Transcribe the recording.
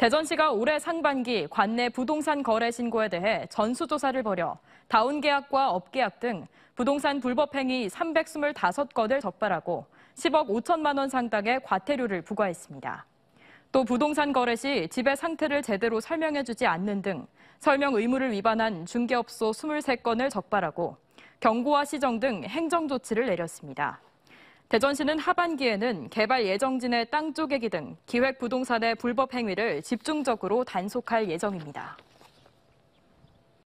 대전시가 올해 상반기 관내 부동산 거래 신고에 대해 전수조사를 벌여 다운 계약과 업계약 등 부동산 불법 행위 325건을 적발하고 10억 5천만 원 상당의 과태료를 부과했습니다. 또 부동산 거래 시 집의 상태를 제대로 설명해주지 않는 등 설명 의무를 위반한 중개업소 23건을 적발하고 경고와 시정 등 행정 조치를 내렸습니다. 대전시는 하반기에는 개발 예정지의땅 쪼개기 등 기획 부동산의 불법 행위를 집중적으로 단속할 예정입니다.